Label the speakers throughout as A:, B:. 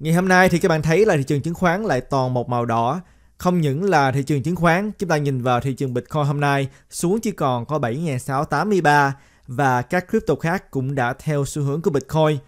A: Ngày hôm nay thì các bạn thấy là thị trường chứng khoán lại toàn một màu đỏ. Không những là thị trường chứng khoán, chúng ta nhìn vào thị trường Bitcoin hôm nay xuống chỉ còn có 7.683 và các crypto khác cũng đã theo xu hướng của Bitcoin.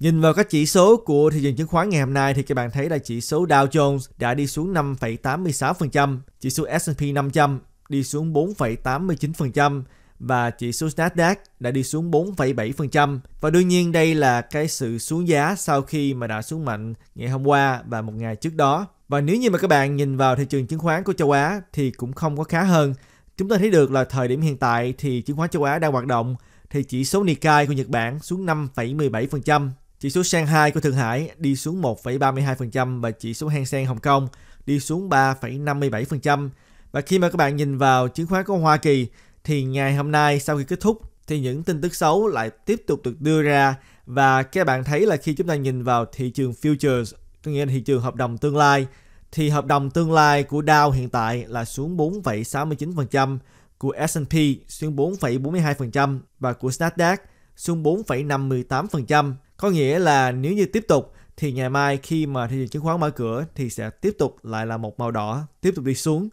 A: Nhìn vào các chỉ số của thị trường chứng khoán ngày hôm nay thì các bạn thấy là chỉ số Dow Jones đã đi xuống 5,86%, chỉ số S&P 500 đi xuống 4,89%, và chỉ số Nasdaq đã đi xuống 4,7%. Và đương nhiên đây là cái sự xuống giá sau khi mà đã xuống mạnh ngày hôm qua và một ngày trước đó. Và nếu như mà các bạn nhìn vào thị trường chứng khoán của châu Á thì cũng không có khá hơn. Chúng ta thấy được là thời điểm hiện tại thì chứng khoán châu Á đang hoạt động thì chỉ số Nikkei của Nhật Bản xuống 5,17%, chỉ số Shanghai của Thượng Hải đi xuống 1,32% và chỉ số Hang Seng Hồng Kông đi xuống 3,57%. Và khi mà các bạn nhìn vào chứng khoán của Hoa Kỳ thì ngày hôm nay sau khi kết thúc thì những tin tức xấu lại tiếp tục được đưa ra và các bạn thấy là khi chúng ta nhìn vào thị trường futures, có nghĩa là thị trường hợp đồng tương lai thì hợp đồng tương lai của Dow hiện tại là xuống 4,69%, của S&P xuống 4,42% và của Nasdaq xuống 4,58%. Có nghĩa là nếu như tiếp tục thì ngày mai khi mà thị trường chứng khoán mở cửa thì sẽ tiếp tục lại là một màu đỏ, tiếp tục đi xuống.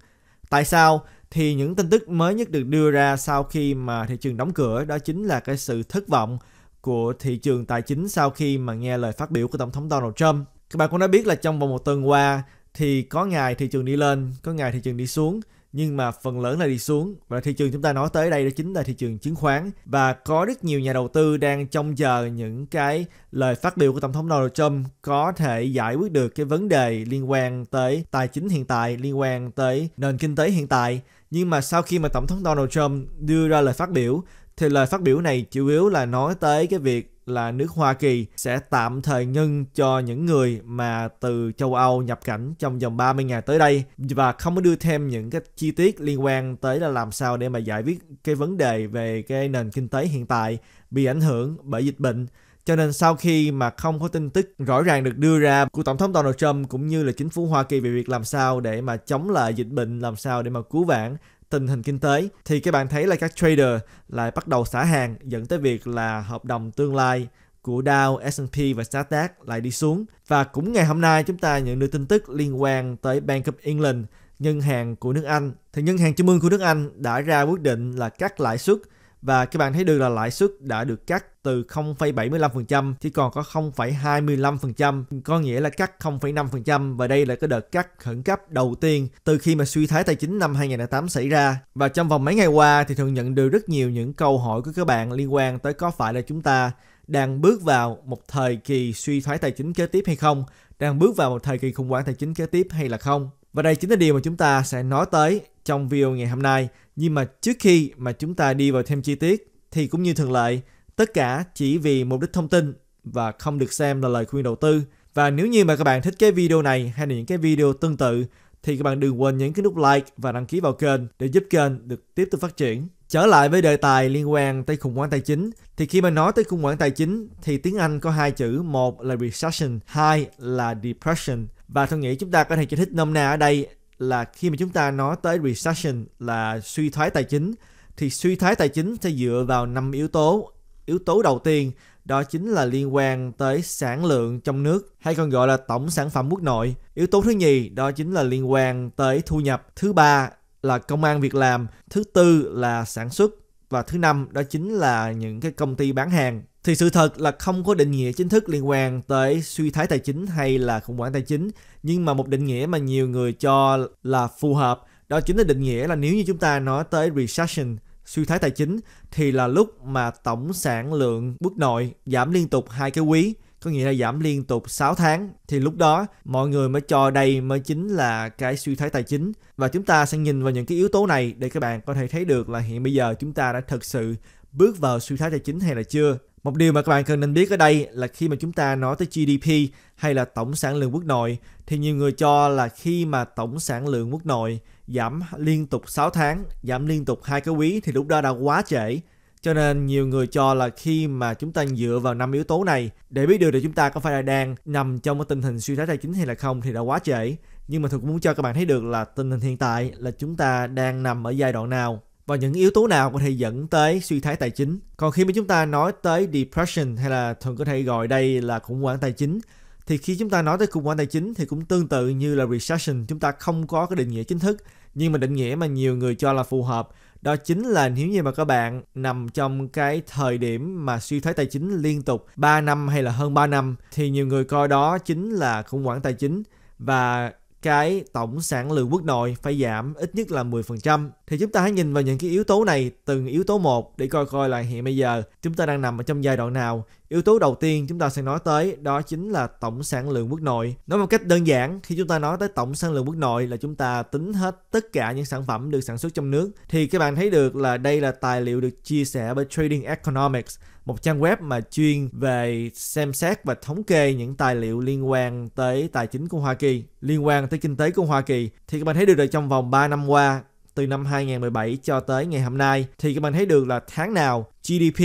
A: Tại sao? thì những tin tức mới nhất được đưa ra sau khi mà thị trường đóng cửa đó chính là cái sự thất vọng của thị trường tài chính sau khi mà nghe lời phát biểu của Tổng thống Donald Trump. Các bạn cũng đã biết là trong vòng một tuần qua thì có ngày thị trường đi lên, có ngày thị trường đi xuống nhưng mà phần lớn là đi xuống và thị trường chúng ta nói tới đây đó chính là thị trường chứng khoán và có rất nhiều nhà đầu tư đang trông chờ những cái lời phát biểu của tổng thống Donald Trump có thể giải quyết được cái vấn đề liên quan tới tài chính hiện tại liên quan tới nền kinh tế hiện tại nhưng mà sau khi mà tổng thống Donald Trump đưa ra lời phát biểu thì lời phát biểu này chủ yếu là nói tới cái việc là nước Hoa Kỳ sẽ tạm thời ngưng cho những người mà từ châu Âu nhập cảnh trong vòng 30 ngày tới đây và không có đưa thêm những cái chi tiết liên quan tới là làm sao để mà giải quyết cái vấn đề về cái nền kinh tế hiện tại bị ảnh hưởng bởi dịch bệnh cho nên sau khi mà không có tin tức rõ ràng được đưa ra của tổng thống Donald Trump cũng như là chính phủ Hoa Kỳ về việc làm sao để mà chống lại dịch bệnh, làm sao để mà cứu vãn tình hình kinh tế thì các bạn thấy là các trader lại bắt đầu xả hàng dẫn tới việc là hợp đồng tương lai của Dow, S&P và Nasdaq lại đi xuống. Và cũng ngày hôm nay chúng ta nhận được tin tức liên quan tới Bank of England, ngân hàng của nước Anh. Thì ngân hàng trung ương của nước Anh đã ra quyết định là cắt lãi suất và các bạn thấy được là lãi suất đã được cắt từ 0,75% chỉ còn có 0,25%, có nghĩa là cắt 0,5% và đây là cái đợt cắt khẩn cấp đầu tiên từ khi mà suy thoái tài chính năm 2008 xảy ra. Và trong vòng mấy ngày qua thì thường nhận được rất nhiều những câu hỏi của các bạn liên quan tới có phải là chúng ta đang bước vào một thời kỳ suy thoái tài chính kế tiếp hay không, đang bước vào một thời kỳ khủng hoảng tài chính kế tiếp hay là không. Và đây chính là điều mà chúng ta sẽ nói tới trong video ngày hôm nay. Nhưng mà trước khi mà chúng ta đi vào thêm chi tiết thì cũng như thường lệ, tất cả chỉ vì mục đích thông tin và không được xem là lời khuyên đầu tư. Và nếu như mà các bạn thích cái video này hay là những cái video tương tự thì các bạn đừng quên nhấn cái nút like và đăng ký vào kênh để giúp kênh được tiếp tục phát triển. Trở lại với đề tài liên quan tới khủng hoảng tài chính thì khi mà nói tới khủng hoảng tài chính thì tiếng Anh có hai chữ, một là recession, hai là depression. Và tôi nghĩ chúng ta có thể giải thích nôm na ở đây là khi mà chúng ta nói tới recession là suy thoái tài chính thì suy thoái tài chính sẽ dựa vào năm yếu tố. Yếu tố đầu tiên đó chính là liên quan tới sản lượng trong nước hay còn gọi là tổng sản phẩm quốc nội. Yếu tố thứ nhì đó chính là liên quan tới thu nhập. Thứ ba là công an việc làm, thứ tư là sản xuất và thứ năm đó chính là những cái công ty bán hàng thì sự thật là không có định nghĩa chính thức liên quan tới suy thái tài chính hay là khủng hoảng tài chính nhưng mà một định nghĩa mà nhiều người cho là phù hợp đó chính là định nghĩa là nếu như chúng ta nói tới recession suy thái tài chính thì là lúc mà tổng sản lượng quốc nội giảm liên tục hai cái quý có nghĩa là giảm liên tục 6 tháng thì lúc đó mọi người mới cho đây mới chính là cái suy thoái tài chính và chúng ta sẽ nhìn vào những cái yếu tố này để các bạn có thể thấy được là hiện bây giờ chúng ta đã thực sự bước vào suy thoái tài chính hay là chưa một điều mà các bạn cần nên biết ở đây là khi mà chúng ta nói tới GDP hay là tổng sản lượng quốc nội thì nhiều người cho là khi mà tổng sản lượng quốc nội giảm liên tục 6 tháng, giảm liên tục hai cái quý thì lúc đó đã quá trễ. Cho nên nhiều người cho là khi mà chúng ta dựa vào năm yếu tố này để biết được là chúng ta có phải là đang nằm trong cái tình hình suy thoái tài chính hay là không thì đã quá trễ. Nhưng mà tôi muốn cho các bạn thấy được là tình hình hiện tại là chúng ta đang nằm ở giai đoạn nào và những yếu tố nào có thể dẫn tới suy thoái tài chính. Còn khi mà chúng ta nói tới depression hay là thường có thể gọi đây là khủng hoảng tài chính thì khi chúng ta nói tới khủng hoảng tài chính thì cũng tương tự như là recession, chúng ta không có cái định nghĩa chính thức nhưng mà định nghĩa mà nhiều người cho là phù hợp đó chính là nếu như mà các bạn nằm trong cái thời điểm mà suy thoái tài chính liên tục 3 năm hay là hơn 3 năm thì nhiều người coi đó chính là khủng hoảng tài chính và cái tổng sản lượng quốc nội phải giảm ít nhất là 10%. Thì chúng ta hãy nhìn vào những cái yếu tố này từng yếu tố một để coi coi là hiện bây giờ chúng ta đang nằm ở trong giai đoạn nào. Yếu tố đầu tiên chúng ta sẽ nói tới đó chính là tổng sản lượng quốc nội. Nói một cách đơn giản, khi chúng ta nói tới tổng sản lượng quốc nội là chúng ta tính hết tất cả những sản phẩm được sản xuất trong nước. Thì các bạn thấy được là đây là tài liệu được chia sẻ bởi Trading Economics một trang web mà chuyên về xem xét và thống kê những tài liệu liên quan tới tài chính của Hoa Kỳ, liên quan tới kinh tế của Hoa Kỳ thì các bạn thấy được là trong vòng 3 năm qua từ năm 2017 cho tới ngày hôm nay thì các bạn thấy được là tháng nào GDP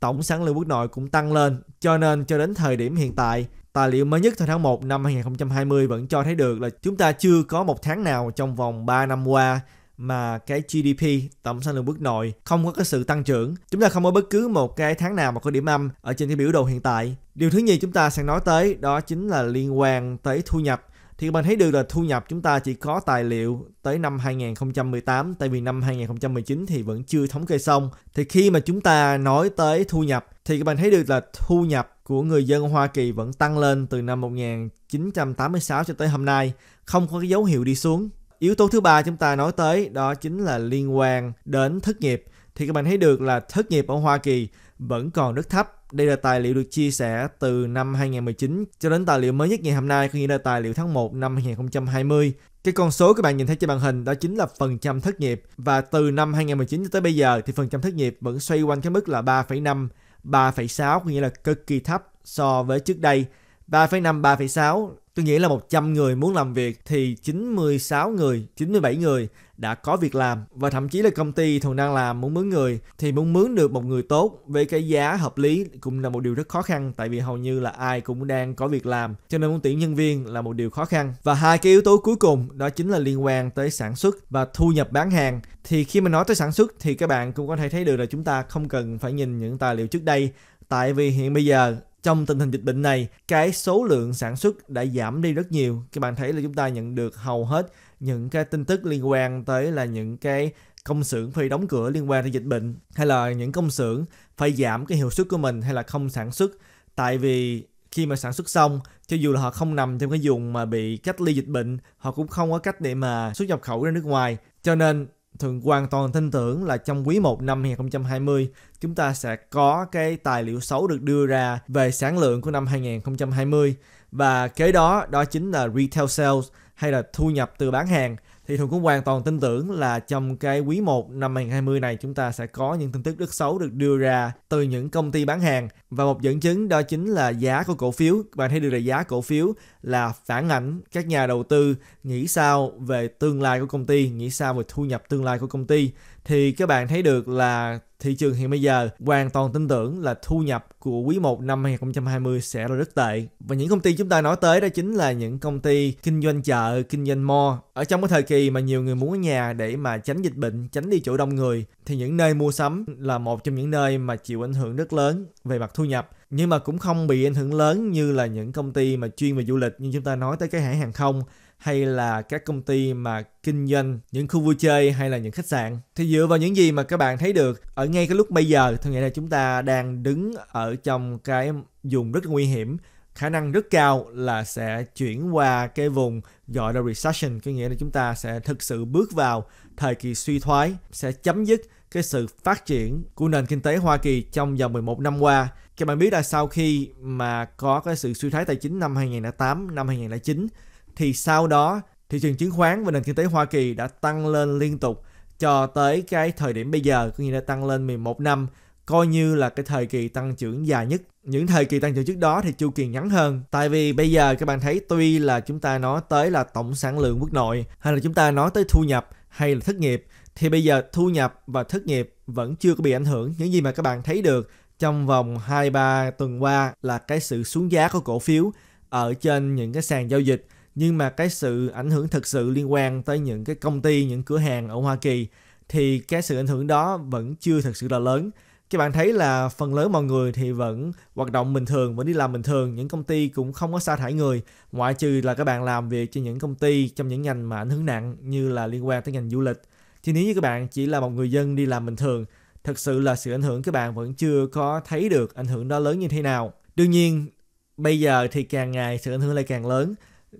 A: tổng sản lượng quốc nội cũng tăng lên. Cho nên cho đến thời điểm hiện tại, tài liệu mới nhất từ tháng 1 năm 2020 vẫn cho thấy được là chúng ta chưa có một tháng nào trong vòng 3 năm qua mà cái GDP tổng sản lượng bước nội không có cái sự tăng trưởng chúng ta không có bất cứ một cái tháng nào mà có điểm âm ở trên cái biểu đồ hiện tại điều thứ nhì chúng ta sẽ nói tới đó chính là liên quan tới thu nhập thì bạn thấy được là thu nhập chúng ta chỉ có tài liệu tới năm 2018 tại vì năm 2019 thì vẫn chưa thống kê xong. Thì khi mà chúng ta nói tới thu nhập thì các bạn thấy được là thu nhập của người dân Hoa Kỳ vẫn tăng lên từ năm 1986 cho tới hôm nay, không có cái dấu hiệu đi xuống. Yếu tố thứ ba chúng ta nói tới đó chính là liên quan đến thất nghiệp. Thì các bạn thấy được là thất nghiệp ở Hoa Kỳ vẫn còn rất thấp. Đây là tài liệu được chia sẻ từ năm 2019 cho đến tài liệu mới nhất ngày hôm nay, có nghĩa là tài liệu tháng 1 năm 2020. Cái con số các bạn nhìn thấy trên màn hình đó chính là phần trăm thất nghiệp và từ năm 2019 cho tới bây giờ thì phần trăm thất nghiệp vẫn xoay quanh cái mức là 3,5 3,6 có nghĩa là cực kỳ thấp so với trước đây. 3,5 3,6 Tôi nghĩ là 100 người muốn làm việc thì 96 người, 97 người đã có việc làm và thậm chí là công ty thường đang làm muốn mướn người thì muốn mướn được một người tốt với cái giá hợp lý cũng là một điều rất khó khăn tại vì hầu như là ai cũng đang có việc làm cho nên muốn tuyển nhân viên là một điều khó khăn và hai cái yếu tố cuối cùng đó chính là liên quan tới sản xuất và thu nhập bán hàng thì khi mà nói tới sản xuất thì các bạn cũng có thể thấy được là chúng ta không cần phải nhìn những tài liệu trước đây tại vì hiện bây giờ trong tình hình dịch bệnh này cái số lượng sản xuất đã giảm đi rất nhiều các bạn thấy là chúng ta nhận được hầu hết những cái tin tức liên quan tới là những cái công xưởng phải đóng cửa liên quan tới dịch bệnh hay là những công xưởng phải giảm cái hiệu suất của mình hay là không sản xuất tại vì khi mà sản xuất xong cho dù là họ không nằm trong cái vùng mà bị cách ly dịch bệnh họ cũng không có cách để mà xuất nhập khẩu ra nước ngoài cho nên thường hoàn toàn tin tưởng là trong quý 1 năm 2020 chúng ta sẽ có cái tài liệu xấu được đưa ra về sản lượng của năm 2020 và kế đó đó chính là retail sales hay là thu nhập từ bán hàng thì Thường cũng hoàn toàn tin tưởng là trong cái quý 1 năm 2020 này chúng ta sẽ có những tin tức rất xấu được đưa ra từ những công ty bán hàng và một dẫn chứng đó chính là giá của cổ phiếu. Bạn thấy được là giá cổ phiếu là phản ảnh các nhà đầu tư nghĩ sao về tương lai của công ty, nghĩ sao về thu nhập tương lai của công ty thì các bạn thấy được là thị trường hiện bây giờ hoàn toàn tin tưởng là thu nhập của quý 1 năm 2020 sẽ là rất tệ. Và những công ty chúng ta nói tới đó chính là những công ty kinh doanh chợ, kinh doanh mall. Ở trong cái thời kỳ mà nhiều người muốn ở nhà để mà tránh dịch bệnh, tránh đi chỗ đông người thì những nơi mua sắm là một trong những nơi mà chịu ảnh hưởng rất lớn về mặt thu nhập nhưng mà cũng không bị ảnh hưởng lớn như là những công ty mà chuyên về du lịch như chúng ta nói tới cái hãng hàng không hay là các công ty mà kinh doanh những khu vui chơi hay là những khách sạn thì dựa vào những gì mà các bạn thấy được ở ngay cái lúc bây giờ thì nghĩa là chúng ta đang đứng ở trong cái vùng rất nguy hiểm khả năng rất cao là sẽ chuyển qua cái vùng gọi là recession có nghĩa là chúng ta sẽ thực sự bước vào thời kỳ suy thoái sẽ chấm dứt cái sự phát triển của nền kinh tế Hoa Kỳ trong vòng 11 năm qua. Các bạn biết là sau khi mà có cái sự suy thoái tài chính năm 2008, năm 2009 thì sau đó thị trường chứng khoán và nền kinh tế Hoa Kỳ đã tăng lên liên tục cho tới cái thời điểm bây giờ, có nghĩa là tăng lên 11 năm coi như là cái thời kỳ tăng trưởng dài nhất. Những thời kỳ tăng trưởng trước đó thì chu kỳ ngắn hơn. Tại vì bây giờ các bạn thấy tuy là chúng ta nói tới là tổng sản lượng quốc nội hay là chúng ta nói tới thu nhập hay là thất nghiệp thì bây giờ thu nhập và thất nghiệp vẫn chưa có bị ảnh hưởng. Những gì mà các bạn thấy được trong vòng 2-3 tuần qua là cái sự xuống giá của cổ phiếu ở trên những cái sàn giao dịch nhưng mà cái sự ảnh hưởng thực sự liên quan tới những cái công ty, những cửa hàng ở Hoa Kỳ thì cái sự ảnh hưởng đó vẫn chưa thực sự là lớn. Các bạn thấy là phần lớn mọi người thì vẫn hoạt động bình thường, vẫn đi làm bình thường, những công ty cũng không có sa thải người, ngoại trừ là các bạn làm việc cho những công ty trong những ngành mà ảnh hưởng nặng như là liên quan tới ngành du lịch Chứ nếu như các bạn chỉ là một người dân đi làm bình thường, thật sự là sự ảnh hưởng các bạn vẫn chưa có thấy được ảnh hưởng đó lớn như thế nào. Đương nhiên, bây giờ thì càng ngày sự ảnh hưởng lại càng lớn,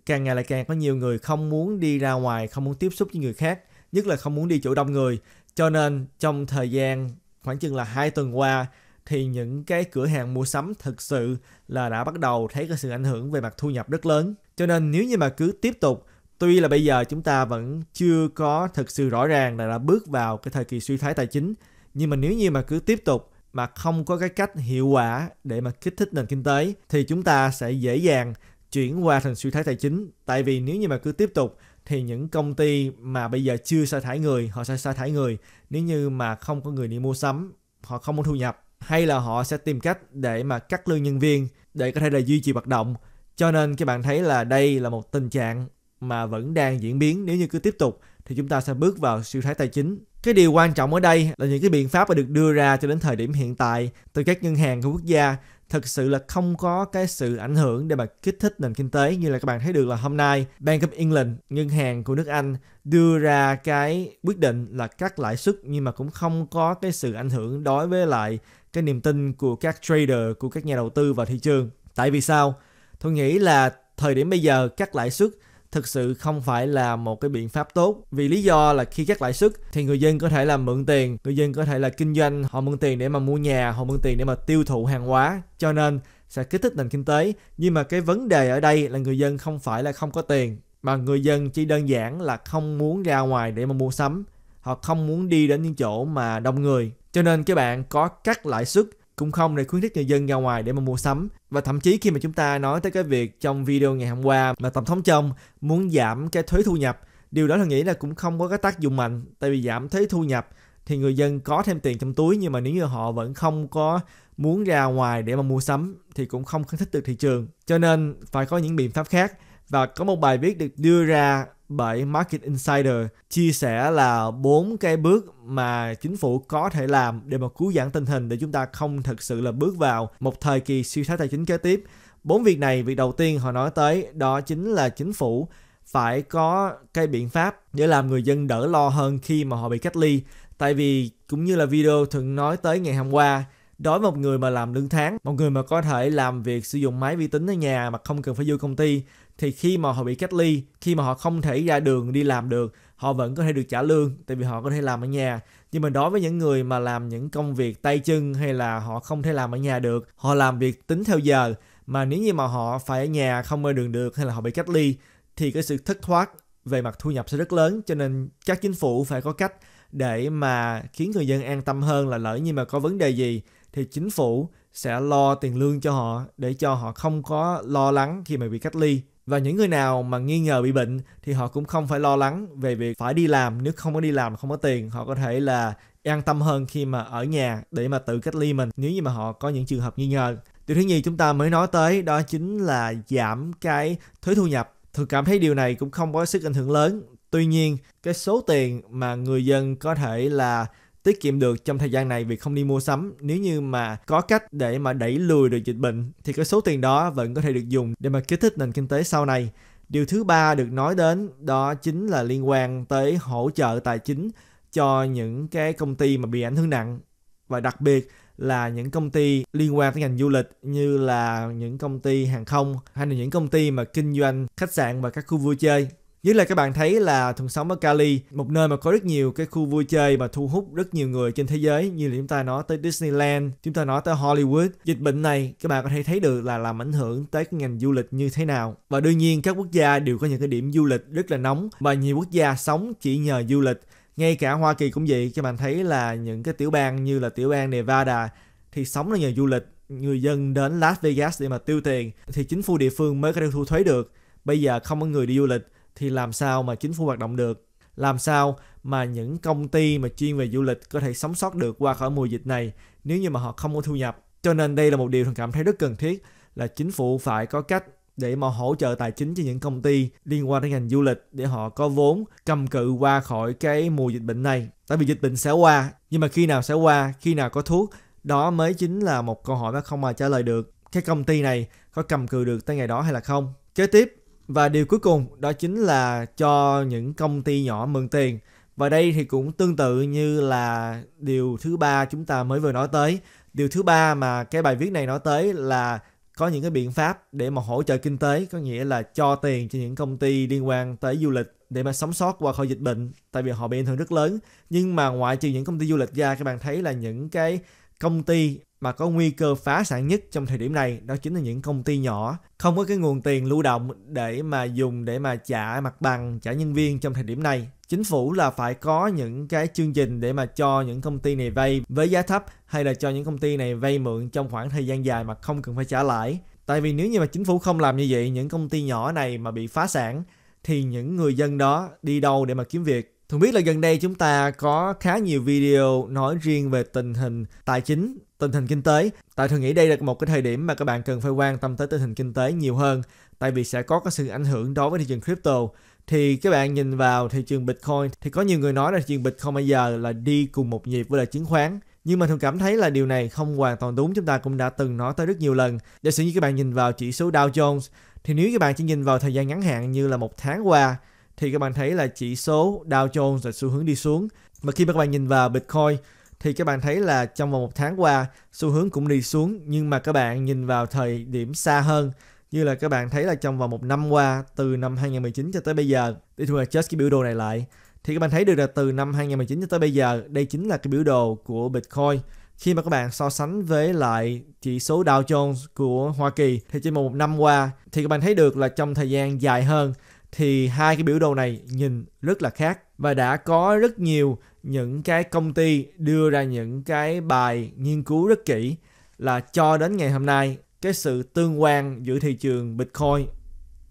A: càng ngày lại càng có nhiều người không muốn đi ra ngoài, không muốn tiếp xúc với người khác, nhất là không muốn đi chỗ đông người. Cho nên trong thời gian khoảng chừng là hai tuần qua thì những cái cửa hàng mua sắm thực sự là đã bắt đầu thấy cái sự ảnh hưởng về mặt thu nhập rất lớn. Cho nên nếu như mà cứ tiếp tục Tuy là bây giờ chúng ta vẫn chưa có thực sự rõ ràng là đã bước vào cái thời kỳ suy thoái tài chính, nhưng mà nếu như mà cứ tiếp tục mà không có cái cách hiệu quả để mà kích thích nền kinh tế thì chúng ta sẽ dễ dàng chuyển qua thành suy thoái tài chính. Tại vì nếu như mà cứ tiếp tục thì những công ty mà bây giờ chưa sa thải người, họ sẽ sa thải người. Nếu như mà không có người đi mua sắm, họ không có thu nhập hay là họ sẽ tìm cách để mà cắt lương nhân viên để có thể là duy trì hoạt động. Cho nên các bạn thấy là đây là một tình trạng mà vẫn đang diễn biến nếu như cứ tiếp tục thì chúng ta sẽ bước vào siêu thái tài chính. Cái điều quan trọng ở đây là những cái biện pháp mà được đưa ra cho đến thời điểm hiện tại từ các ngân hàng của quốc gia thực sự là không có cái sự ảnh hưởng để mà kích thích nền kinh tế như là các bạn thấy được là hôm nay Bank of England, ngân hàng của nước Anh đưa ra cái quyết định là cắt lãi suất nhưng mà cũng không có cái sự ảnh hưởng đối với lại cái niềm tin của các trader, của các nhà đầu tư vào thị trường. Tại vì sao? Tôi nghĩ là thời điểm bây giờ cắt lãi suất thực sự không phải là một cái biện pháp tốt vì lý do là khi cắt lãi suất thì người dân có thể là mượn tiền người dân có thể là kinh doanh họ mượn tiền để mà mua nhà họ mượn tiền để mà tiêu thụ hàng hóa cho nên sẽ kích thích nền kinh tế nhưng mà cái vấn đề ở đây là người dân không phải là không có tiền mà người dân chỉ đơn giản là không muốn ra ngoài để mà mua sắm họ không muốn đi đến những chỗ mà đông người cho nên các bạn có cắt lãi suất cũng không để khuyến khích người dân ra ngoài để mà mua sắm và thậm chí khi mà chúng ta nói tới cái việc trong video ngày hôm qua mà tổng thống trong muốn giảm cái thuế thu nhập điều đó là nghĩ là cũng không có cái tác dụng mạnh tại vì giảm thuế thu nhập thì người dân có thêm tiền trong túi nhưng mà nếu như họ vẫn không có muốn ra ngoài để mà mua sắm thì cũng không khuyến thích được thị trường cho nên phải có những biện pháp khác và có một bài viết được đưa ra bởi Market Insider chia sẻ là bốn cái bước mà chính phủ có thể làm để mà cứu giãn tình hình để chúng ta không thực sự là bước vào một thời kỳ suy thoái tài chính kế tiếp. Bốn việc này, việc đầu tiên họ nói tới đó chính là chính phủ phải có cái biện pháp để làm người dân đỡ lo hơn khi mà họ bị cách ly. Tại vì cũng như là video thường nói tới ngày hôm qua đối với một người mà làm lương tháng một người mà có thể làm việc sử dụng máy vi tính ở nhà mà không cần phải vô công ty thì khi mà họ bị cách ly khi mà họ không thể ra đường đi làm được họ vẫn có thể được trả lương tại vì họ có thể làm ở nhà nhưng mà đối với những người mà làm những công việc tay chân hay là họ không thể làm ở nhà được họ làm việc tính theo giờ mà nếu như mà họ phải ở nhà không ra đường được hay là họ bị cách ly thì cái sự thất thoát về mặt thu nhập sẽ rất lớn cho nên các chính phủ phải có cách để mà khiến người dân an tâm hơn là lỡ như mà có vấn đề gì thì chính phủ sẽ lo tiền lương cho họ để cho họ không có lo lắng khi mà bị cách ly. Và những người nào mà nghi ngờ bị bệnh thì họ cũng không phải lo lắng về việc phải đi làm, nếu không có đi làm không có tiền, họ có thể là an tâm hơn khi mà ở nhà để mà tự cách ly mình nếu như mà họ có những trường hợp nghi ngờ. Điều thứ nhì chúng ta mới nói tới đó chính là giảm cái thuế thu nhập. Thực cảm thấy điều này cũng không có sức ảnh hưởng lớn. Tuy nhiên, cái số tiền mà người dân có thể là tiết kiệm được trong thời gian này vì không đi mua sắm nếu như mà có cách để mà đẩy lùi được dịch bệnh thì cái số tiền đó vẫn có thể được dùng để mà kích thích nền kinh tế sau này điều thứ ba được nói đến đó chính là liên quan tới hỗ trợ tài chính cho những cái công ty mà bị ảnh hưởng nặng và đặc biệt là những công ty liên quan tới ngành du lịch như là những công ty hàng không hay là những công ty mà kinh doanh khách sạn và các khu vui chơi như là các bạn thấy là Thuần Sống ở Cali, một nơi mà có rất nhiều cái khu vui chơi mà thu hút rất nhiều người trên thế giới như là chúng ta nói tới Disneyland, chúng ta nói tới Hollywood. Dịch bệnh này các bạn có thể thấy được là làm ảnh hưởng tới cái ngành du lịch như thế nào. Và đương nhiên các quốc gia đều có những cái điểm du lịch rất là nóng và nhiều quốc gia sống chỉ nhờ du lịch. Ngay cả Hoa Kỳ cũng vậy, các bạn thấy là những cái tiểu bang như là tiểu bang Nevada thì sống là nhờ du lịch người dân đến Las Vegas để mà tiêu tiền thì chính phủ địa phương mới có thể thu thuế được. Bây giờ không có người đi du lịch thì làm sao mà chính phủ hoạt động được làm sao mà những công ty mà chuyên về du lịch có thể sống sót được qua khỏi mùa dịch này nếu như mà họ không có thu nhập cho nên đây là một điều thường cảm thấy rất cần thiết là chính phủ phải có cách để mà hỗ trợ tài chính cho những công ty liên quan đến ngành du lịch để họ có vốn cầm cự qua khỏi cái mùa dịch bệnh này. Tại vì dịch bệnh sẽ qua, nhưng mà khi nào sẽ qua, khi nào có thuốc, đó mới chính là một câu hỏi mà không ai trả lời được. Cái công ty này có cầm cự được tới ngày đó hay là không? Kế tiếp và điều cuối cùng đó chính là cho những công ty nhỏ mượn tiền. Và đây thì cũng tương tự như là điều thứ ba chúng ta mới vừa nói tới. Điều thứ ba mà cái bài viết này nói tới là có những cái biện pháp để mà hỗ trợ kinh tế, có nghĩa là cho tiền cho những công ty liên quan tới du lịch để mà sống sót qua khỏi dịch bệnh tại vì họ bị ảnh hưởng rất lớn nhưng mà ngoại trừ những công ty du lịch ra các bạn thấy là những cái công ty mà có nguy cơ phá sản nhất trong thời điểm này đó chính là những công ty nhỏ không có cái nguồn tiền lưu động để mà dùng để mà trả mặt bằng trả nhân viên trong thời điểm này chính phủ là phải có những cái chương trình để mà cho những công ty này vay với giá thấp hay là cho những công ty này vay mượn trong khoảng thời gian dài mà không cần phải trả lãi tại vì nếu như mà chính phủ không làm như vậy những công ty nhỏ này mà bị phá sản thì những người dân đó đi đâu để mà kiếm việc Thường biết là gần đây chúng ta có khá nhiều video nói riêng về tình hình tài chính, tình hình kinh tế. Tại thường nghĩ đây là một cái thời điểm mà các bạn cần phải quan tâm tới tình hình kinh tế nhiều hơn, tại vì sẽ có cái sự ảnh hưởng đối với thị trường crypto. Thì các bạn nhìn vào thị trường Bitcoin thì có nhiều người nói là thị trường Bitcoin bây giờ là đi cùng một nhịp với là chứng khoán. Nhưng mà thường cảm thấy là điều này không hoàn toàn đúng, chúng ta cũng đã từng nói tới rất nhiều lần. Giả sử như các bạn nhìn vào chỉ số Dow Jones, thì nếu các bạn chỉ nhìn vào thời gian ngắn hạn như là một tháng qua, thì các bạn thấy là chỉ số Dow Jones là xu hướng đi xuống. Mà khi mà các bạn nhìn vào Bitcoin thì các bạn thấy là trong vòng một tháng qua xu hướng cũng đi xuống nhưng mà các bạn nhìn vào thời điểm xa hơn như là các bạn thấy là trong vòng một năm qua từ năm 2019 cho tới bây giờ để chúng ta cái biểu đồ này lại thì các bạn thấy được là từ năm 2019 cho tới bây giờ đây chính là cái biểu đồ của Bitcoin khi mà các bạn so sánh với lại chỉ số Dow Jones của Hoa Kỳ thì trên một năm qua thì các bạn thấy được là trong thời gian dài hơn thì hai cái biểu đồ này nhìn rất là khác và đã có rất nhiều những cái công ty đưa ra những cái bài nghiên cứu rất kỹ là cho đến ngày hôm nay cái sự tương quan giữa thị trường Bitcoin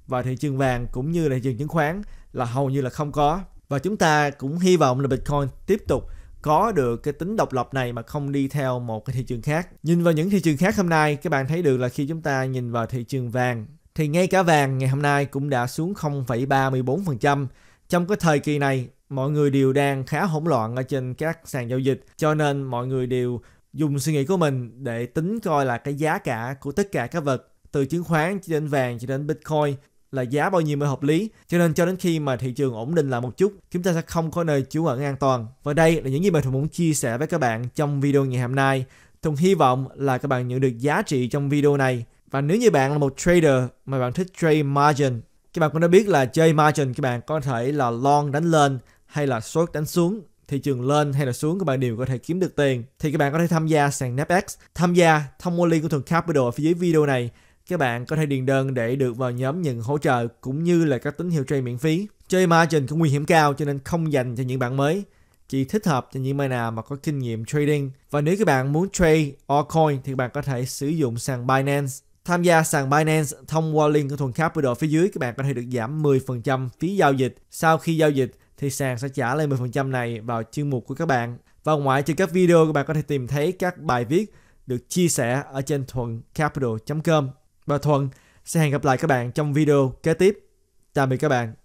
A: và thị trường vàng cũng như là thị trường chứng khoán là hầu như là không có và chúng ta cũng hy vọng là Bitcoin tiếp tục có được cái tính độc lập này mà không đi theo một cái thị trường khác. Nhìn vào những thị trường khác hôm nay, các bạn thấy được là khi chúng ta nhìn vào thị trường vàng thì ngay cả vàng ngày hôm nay cũng đã xuống 0,34%. Trong cái thời kỳ này, mọi người đều đang khá hỗn loạn ở trên các sàn giao dịch, cho nên mọi người đều dùng suy nghĩ của mình để tính coi là cái giá cả của tất cả các vật từ chứng khoán cho đến vàng cho đến bitcoin là giá bao nhiêu mới hợp lý cho nên cho đến khi mà thị trường ổn định lại một chút chúng ta sẽ không có nơi trú ẩn an toàn và đây là những gì mà tôi muốn chia sẻ với các bạn trong video ngày hôm nay Tùng hy vọng là các bạn nhận được giá trị trong video này và nếu như bạn là một trader mà bạn thích trade margin các bạn cũng đã biết là chơi margin các bạn có thể là long đánh lên hay là short đánh xuống thị trường lên hay là xuống các bạn đều có thể kiếm được tiền thì các bạn có thể tham gia sàn Napex tham gia thông qua link của thường Capital ở phía dưới video này các bạn có thể điền đơn để được vào nhóm nhận hỗ trợ cũng như là các tín hiệu trade miễn phí chơi margin có nguy hiểm cao cho nên không dành cho những bạn mới chỉ thích hợp cho những bạn nào mà có kinh nghiệm trading và nếu các bạn muốn trade altcoin thì các bạn có thể sử dụng sàn Binance Tham gia sàn Binance thông qua link của thuần Capital phía dưới các bạn có thể được giảm 10% phí giao dịch. Sau khi giao dịch thì sàn sẽ trả lại 10% này vào chương mục của các bạn. Và ngoài trừ các video các bạn có thể tìm thấy các bài viết được chia sẻ ở trên thuần capital.com. Và Thuận sẽ hẹn gặp lại các bạn trong video kế tiếp. Tạm biệt các bạn.